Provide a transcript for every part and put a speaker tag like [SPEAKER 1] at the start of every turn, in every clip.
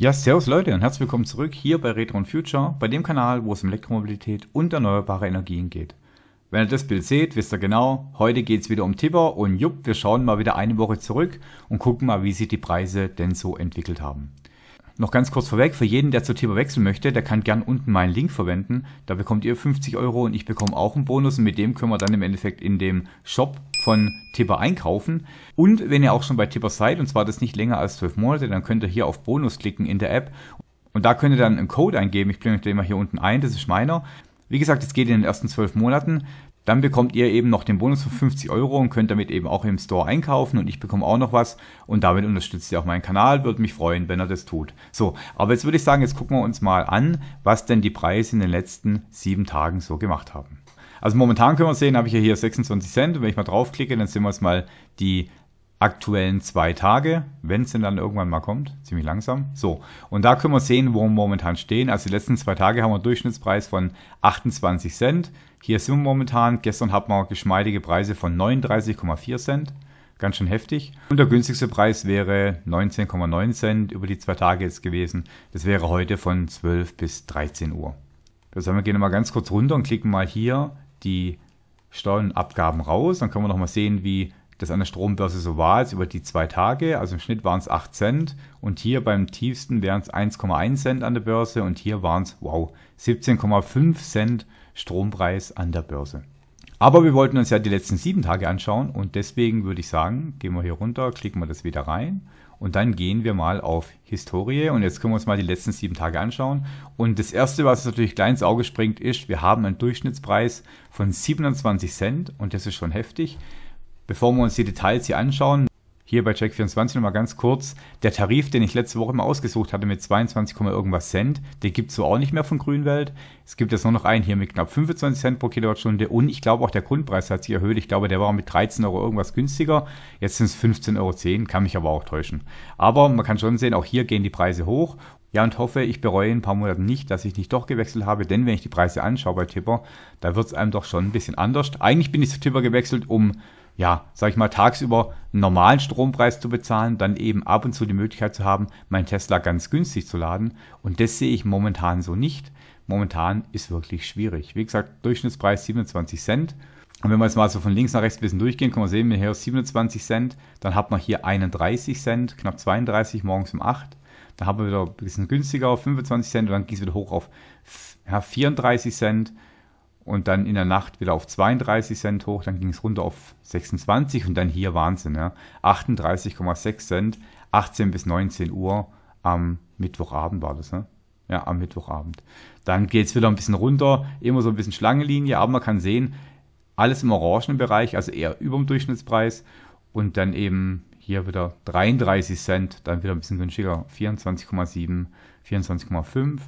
[SPEAKER 1] Ja, servus Leute und herzlich willkommen zurück hier bei Retro und Future, bei dem Kanal, wo es um Elektromobilität und erneuerbare Energien geht. Wenn ihr das Bild seht, wisst ihr genau, heute geht's wieder um Tibber und jupp, wir schauen mal wieder eine Woche zurück und gucken mal, wie sich die Preise denn so entwickelt haben. Noch ganz kurz vorweg, für jeden, der zu Tibber wechseln möchte, der kann gern unten meinen Link verwenden. Da bekommt ihr 50 Euro und ich bekomme auch einen Bonus und mit dem können wir dann im Endeffekt in dem Shop von Tipper einkaufen. Und wenn ihr auch schon bei Tipper seid, und zwar das nicht länger als zwölf Monate, dann könnt ihr hier auf Bonus klicken in der App. Und da könnt ihr dann einen Code eingeben. Ich blende den mal hier unten ein, das ist meiner. Wie gesagt, es geht in den ersten zwölf Monaten. Dann bekommt ihr eben noch den Bonus von 50 Euro und könnt damit eben auch im Store einkaufen und ich bekomme auch noch was und damit unterstützt ihr auch meinen Kanal. Würde mich freuen, wenn er das tut. So, aber jetzt würde ich sagen, jetzt gucken wir uns mal an, was denn die Preise in den letzten sieben Tagen so gemacht haben. Also momentan können wir sehen, habe ich ja hier 26 Cent. Und wenn ich mal draufklicke, dann sehen wir es mal die aktuellen zwei Tage, wenn es denn dann irgendwann mal kommt, ziemlich langsam. So, und da können wir sehen, wo wir momentan stehen. Also die letzten zwei Tage haben wir einen Durchschnittspreis von 28 Cent. Hier sind wir momentan. Gestern hatten wir geschmeidige Preise von 39,4 Cent. Ganz schön heftig. Und der günstigste Preis wäre 19,9 Cent über die zwei Tage jetzt gewesen. Das wäre heute von 12 bis 13 Uhr. Das heißt, wir gehen mal ganz kurz runter und klicken mal hier die Steuern und Abgaben raus. Dann können wir nochmal sehen, wie das an der Strombörse so war, jetzt über die zwei Tage. Also im Schnitt waren es 8 Cent und hier beim tiefsten wären es 1,1 Cent an der Börse und hier waren es, wow, 17,5 Cent Strompreis an der Börse. Aber wir wollten uns ja die letzten sieben Tage anschauen und deswegen würde ich sagen, gehen wir hier runter, klicken wir das wieder rein und dann gehen wir mal auf Historie und jetzt können wir uns mal die letzten sieben Tage anschauen. Und das erste, was natürlich klein ins Auge springt, ist, wir haben einen Durchschnittspreis von 27 Cent und das ist schon heftig. Bevor wir uns die Details hier anschauen, hier bei Check24 nochmal ganz kurz. Der Tarif, den ich letzte Woche immer ausgesucht hatte mit 22, irgendwas Cent, den gibt es so auch nicht mehr von Grünwelt. Es gibt jetzt nur noch einen hier mit knapp 25 Cent pro Kilowattstunde und ich glaube auch der Grundpreis hat sich erhöht. Ich glaube, der war mit 13 Euro irgendwas günstiger. Jetzt sind es 15,10 Euro, kann mich aber auch täuschen. Aber man kann schon sehen, auch hier gehen die Preise hoch ja, und hoffe, ich bereue in ein paar Monaten nicht, dass ich nicht doch gewechselt habe, denn wenn ich die Preise anschaue bei Tipper, da wird es einem doch schon ein bisschen anders. Eigentlich bin ich zu Tipper gewechselt, um ja, sag ich mal, tagsüber einen normalen Strompreis zu bezahlen, dann eben ab und zu die Möglichkeit zu haben, mein Tesla ganz günstig zu laden. Und das sehe ich momentan so nicht. Momentan ist wirklich schwierig. Wie gesagt, Durchschnittspreis 27 Cent. Und wenn wir jetzt mal so von links nach rechts ein bisschen durchgehen, können wir sehen, wir hier 27 Cent, dann hat man hier 31 Cent, knapp 32 morgens um 8. Dann haben wir wieder ein bisschen günstiger auf 25 Cent und dann ging es wieder hoch auf 34 Cent und dann in der Nacht wieder auf 32 Cent hoch, dann ging es runter auf 26 und dann hier Wahnsinn, ja, 38,6 Cent, 18 bis 19 Uhr am Mittwochabend war das, ne? Ja, am Mittwochabend. Dann geht es wieder ein bisschen runter, immer so ein bisschen Schlangenlinie, aber man kann sehen, alles im orangen Bereich, also eher über dem Durchschnittspreis und dann eben hier wieder 33 Cent, dann wieder ein bisschen günstiger, 24,7, 24,5,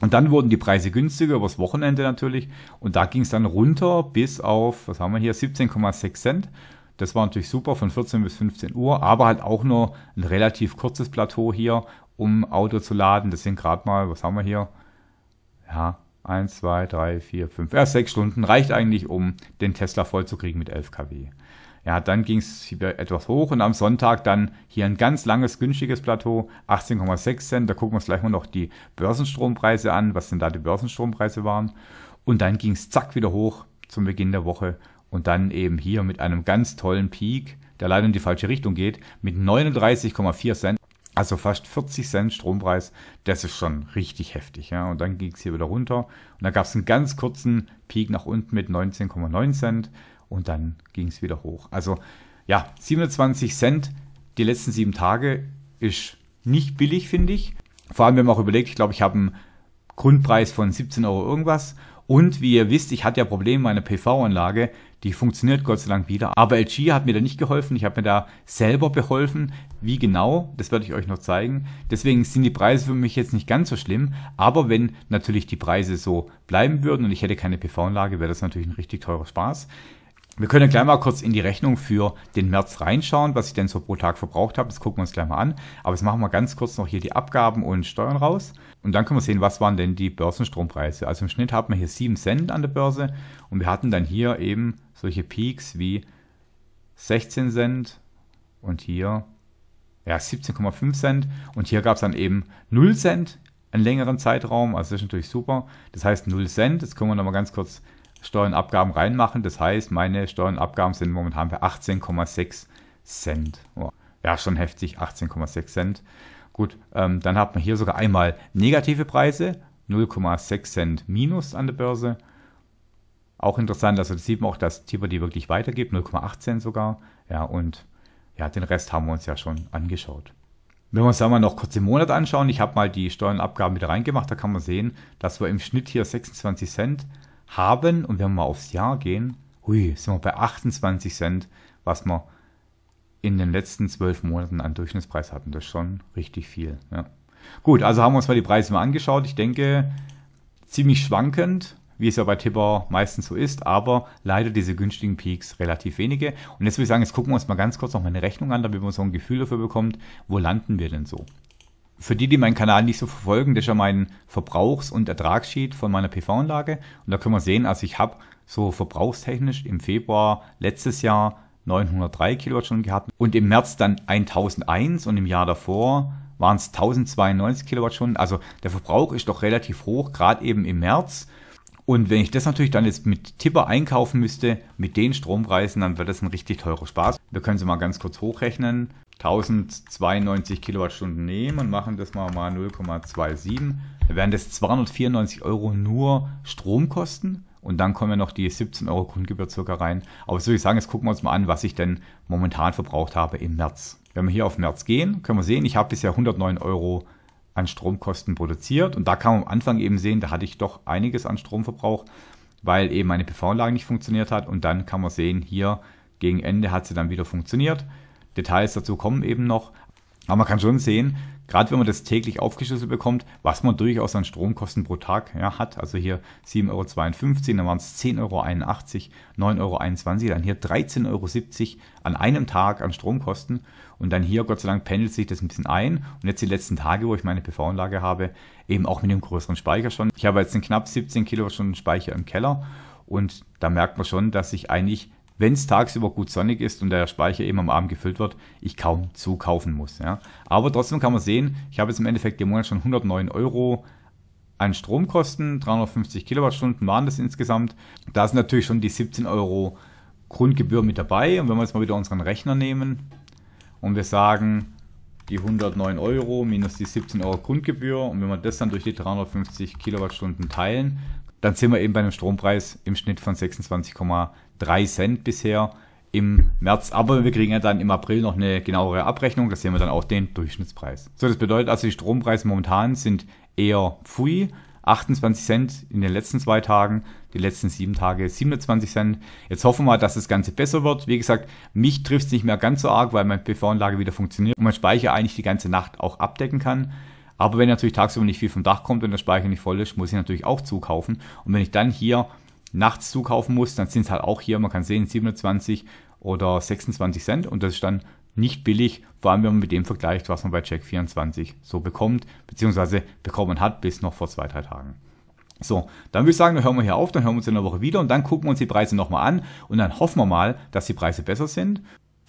[SPEAKER 1] und dann wurden die Preise günstiger, übers Wochenende natürlich. Und da ging es dann runter bis auf, was haben wir hier, 17,6 Cent. Das war natürlich super von 14 bis 15 Uhr, aber halt auch nur ein relativ kurzes Plateau hier, um Auto zu laden. Das sind gerade mal, was haben wir hier? Ja, 1, 2, 3, 4, 5, ja, 6 Stunden reicht eigentlich, um den Tesla vollzukriegen mit 11 kW. Ja, dann ging es etwas hoch und am Sonntag dann hier ein ganz langes, günstiges Plateau, 18,6 Cent. Da gucken wir uns gleich mal noch die Börsenstrompreise an, was denn da die Börsenstrompreise waren. Und dann ging es zack wieder hoch zum Beginn der Woche und dann eben hier mit einem ganz tollen Peak, der leider in die falsche Richtung geht, mit 39,4 Cent. Also fast 40 Cent Strompreis, das ist schon richtig heftig. Ja? Und dann ging es hier wieder runter. Und da gab es einen ganz kurzen Peak nach unten mit 19,9 Cent und dann ging es wieder hoch. Also ja, 27 Cent die letzten sieben Tage ist nicht billig, finde ich. Vor allem, wenn man auch überlegt, ich glaube, ich habe einen Grundpreis von 17 Euro irgendwas. Und wie ihr wisst, ich hatte ja Probleme mit meiner PV-Anlage. Die funktioniert Gott sei Dank wieder. Aber LG hat mir da nicht geholfen. Ich habe mir da selber beholfen. Wie genau, das werde ich euch noch zeigen. Deswegen sind die Preise für mich jetzt nicht ganz so schlimm. Aber wenn natürlich die Preise so bleiben würden und ich hätte keine PV-Anlage, wäre das natürlich ein richtig teurer Spaß. Wir können gleich mal kurz in die Rechnung für den März reinschauen, was ich denn so pro Tag verbraucht habe. Das gucken wir uns gleich mal an. Aber jetzt machen wir ganz kurz noch hier die Abgaben und Steuern raus. Und dann können wir sehen, was waren denn die Börsenstrompreise. Also im Schnitt hatten wir hier 7 Cent an der Börse und wir hatten dann hier eben solche Peaks wie 16 Cent und hier ja, 17,5 Cent und hier gab es dann eben 0 Cent einen längeren Zeitraum, also das ist natürlich super. Das heißt 0 Cent, jetzt können wir nochmal ganz kurz Steuernabgaben reinmachen. Das heißt, meine Steuernabgaben sind momentan bei 18,6 Cent. Oh, ja, schon heftig, 18,6 Cent. Gut, ähm, dann hat man hier sogar einmal negative Preise, 0,6 Cent Minus an der Börse. Auch interessant, also das sieht man auch, dass Tipper die wirklich weitergibt, 0,8 Cent sogar. Ja, und ja, den Rest haben wir uns ja schon angeschaut. Wenn wir uns da mal noch kurz den Monat anschauen, ich habe mal die Steuernabgaben wieder reingemacht, da kann man sehen, dass wir im Schnitt hier 26 Cent haben, und wenn wir mal aufs Jahr gehen, hui, sind wir bei 28 Cent, was wir in den letzten zwölf Monaten an Durchschnittspreis hatten. Das ist schon richtig viel. Ja. Gut, also haben wir uns mal die Preise mal angeschaut. Ich denke, ziemlich schwankend, wie es ja bei Tipper meistens so ist, aber leider diese günstigen Peaks relativ wenige. Und jetzt würde ich sagen, jetzt gucken wir uns mal ganz kurz noch mal eine Rechnung an, damit man so ein Gefühl dafür bekommt, wo landen wir denn so für die, die meinen Kanal nicht so verfolgen, das ist ja mein Verbrauchs- und Ertragssheet von meiner PV-Anlage. Und da können wir sehen, also ich habe so verbrauchstechnisch im Februar letztes Jahr 903 Kilowattstunden gehabt und im März dann 1001 und im Jahr davor waren es 1092 Kilowattstunden. Also der Verbrauch ist doch relativ hoch, gerade eben im März. Und wenn ich das natürlich dann jetzt mit Tipper einkaufen müsste, mit den Strompreisen, dann wird das ein richtig teurer Spaß. Wir können sie mal ganz kurz hochrechnen. 1092 Kilowattstunden nehmen und machen das mal mal 0,27. Dann wären das 294 Euro nur Stromkosten. Und dann kommen ja noch die 17 Euro Grundgebühr circa rein. Aber so würde ich sagen, jetzt gucken wir uns mal an, was ich denn momentan verbraucht habe im März. Wenn wir hier auf März gehen, können wir sehen, ich habe bisher 109 Euro an Stromkosten produziert. Und da kann man am Anfang eben sehen, da hatte ich doch einiges an Stromverbrauch, weil eben meine PV-Anlage nicht funktioniert hat. Und dann kann man sehen, hier gegen Ende hat sie dann wieder funktioniert. Details dazu kommen eben noch. Aber man kann schon sehen, gerade wenn man das täglich aufgeschlüsselt bekommt, was man durchaus an Stromkosten pro Tag ja, hat. Also hier 7,52 Euro, dann waren es 10,81 Euro, 9,21 Euro, dann hier 13,70 Euro an einem Tag an Stromkosten. Und dann hier, Gott sei Dank, pendelt sich das ein bisschen ein. Und jetzt die letzten Tage, wo ich meine PV-Anlage habe, eben auch mit einem größeren Speicher schon. Ich habe jetzt einen knapp 17 Kilowattstunden Speicher im Keller. Und da merkt man schon, dass ich eigentlich wenn es tagsüber gut sonnig ist und der Speicher eben am Abend gefüllt wird, ich kaum zukaufen muss. Ja. Aber trotzdem kann man sehen, ich habe jetzt im Endeffekt im Monat schon 109 Euro an Stromkosten, 350 Kilowattstunden waren das insgesamt. Da sind natürlich schon die 17 Euro Grundgebühr mit dabei. Und wenn wir jetzt mal wieder unseren Rechner nehmen und wir sagen, die 109 Euro minus die 17 Euro Grundgebühr und wenn wir das dann durch die 350 Kilowattstunden teilen, dann sind wir eben bei einem Strompreis im Schnitt von 26,5 3 Cent bisher im März. Aber wir kriegen ja dann im April noch eine genauere Abrechnung. Da sehen wir dann auch den Durchschnittspreis. So, das bedeutet also, die Strompreise momentan sind eher pfui. 28 Cent in den letzten zwei Tagen, die letzten sieben Tage 27 Cent. Jetzt hoffen wir, dass das Ganze besser wird. Wie gesagt, mich trifft es nicht mehr ganz so arg, weil meine PV-Anlage wieder funktioniert und mein Speicher eigentlich die ganze Nacht auch abdecken kann. Aber wenn natürlich tagsüber nicht viel vom Dach kommt und der Speicher nicht voll ist, muss ich natürlich auch zukaufen. Und wenn ich dann hier nachts zukaufen muss, dann sind es halt auch hier, man kann sehen, 27 oder 26 Cent und das ist dann nicht billig, vor allem wenn man mit dem vergleicht, was man bei Check24 so bekommt, beziehungsweise bekommen hat bis noch vor zwei, drei Tagen. So, dann würde ich sagen, dann hören wir hier auf, dann hören wir uns in der Woche wieder und dann gucken wir uns die Preise nochmal an und dann hoffen wir mal, dass die Preise besser sind.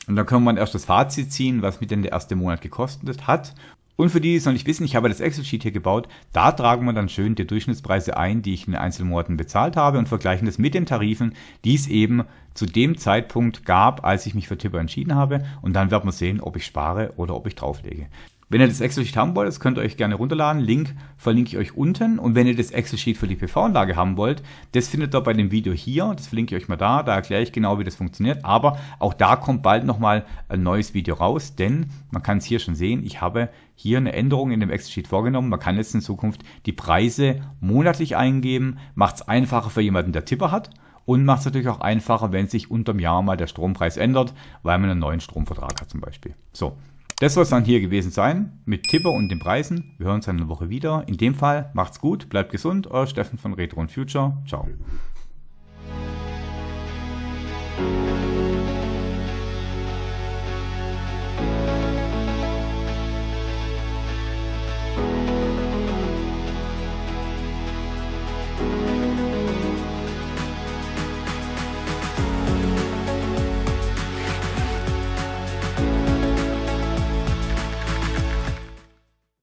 [SPEAKER 1] Und dann können wir ein erstes Fazit ziehen, was mit denn der erste Monat gekostet hat und für die, die es noch nicht wissen, ich habe das Excel-Sheet hier gebaut. Da tragen wir dann schön die Durchschnittspreise ein, die ich in den Einzelmonaten bezahlt habe und vergleichen das mit den Tarifen, die es eben zu dem Zeitpunkt gab, als ich mich für Tipper entschieden habe. Und dann wird man sehen, ob ich spare oder ob ich drauflege. Wenn ihr das Excel-Sheet haben wollt, das könnt ihr euch gerne runterladen. Link verlinke ich euch unten. Und wenn ihr das Excel-Sheet für die PV-Anlage haben wollt, das findet ihr bei dem Video hier. Das verlinke ich euch mal da. Da erkläre ich genau, wie das funktioniert. Aber auch da kommt bald nochmal ein neues Video raus, denn man kann es hier schon sehen. Ich habe hier eine Änderung in dem Excel-Sheet vorgenommen. Man kann jetzt in Zukunft die Preise monatlich eingeben. Macht es einfacher für jemanden, der Tipper hat und macht es natürlich auch einfacher, wenn sich unterm Jahr mal der Strompreis ändert, weil man einen neuen Stromvertrag hat zum Beispiel. So, das soll es dann hier gewesen sein mit Tipper und den Preisen. Wir hören uns dann in Woche wieder. In dem Fall macht's gut, bleibt gesund. Euer Steffen von Retro und Future. Ciao.